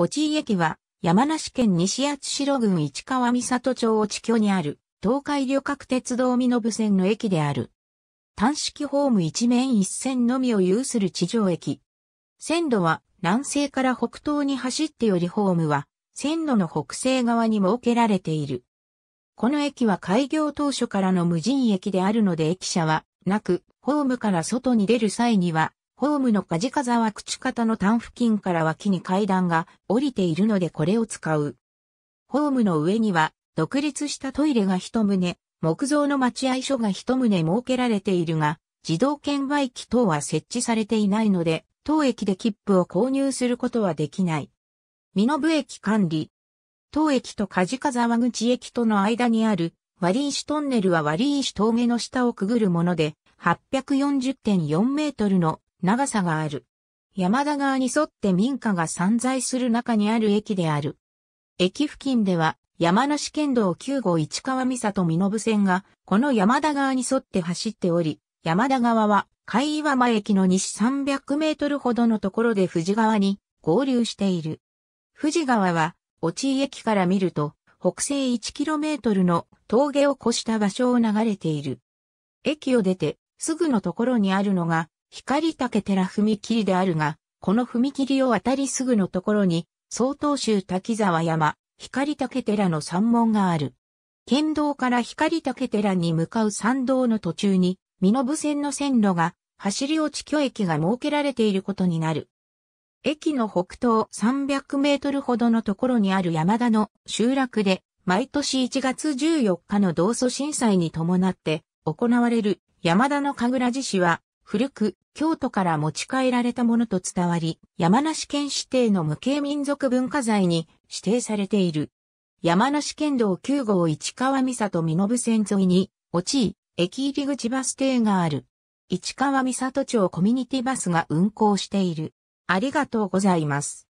落井駅は、山梨県西八代郡市川三里町落居にある、東海旅客鉄道身延線の駅である。単式ホーム一面一線のみを有する地上駅。線路は、南西から北東に走っておりホームは、線路の北西側に設けられている。この駅は開業当初からの無人駅であるので駅舎はなく、ホームから外に出る際にはホームの梶風は口方の端付近から脇に階段が降りているのでこれを使う。ホームの上には独立したトイレが一棟、木造の待合所が一棟設けられているが、自動券売機等は設置されていないので、当駅で切符を購入することはできない。身延駅管理。当駅と梶風川口駅との間にある割石トンネルは割石峠の下をくぐるもので、840.4メートルの長さがある。山田川に沿って民家が散在する中にある駅である。駅付近では山梨県道9号市川三里身延線がこの山田川に沿って走っており、山田川は海岩間駅の西300メートルほどのところで富士川に合流している。富士川は、落井駅から見ると、北西1トルの峠を越した場所を流れている。駅を出て、すぐのところにあるのが、光竹寺踏切であるが、この踏切を渡りすぐのところに、曹洞宗滝沢山、光竹寺の山門がある。県道から光竹寺に向かう山道の途中に、身延線の線路が、走り落ち巨駅が設けられていることになる。駅の北東300メートルほどのところにある山田の集落で、毎年1月14日の道祖震災に伴って行われる山田の神楽寺市は古く京都から持ち帰られたものと伝わり、山梨県指定の無形民族文化財に指定されている。山梨県道9号市川三里身延線沿いに、落ち駅入り口バス停がある。市川三里町コミュニティバスが運行している。ありがとうございます。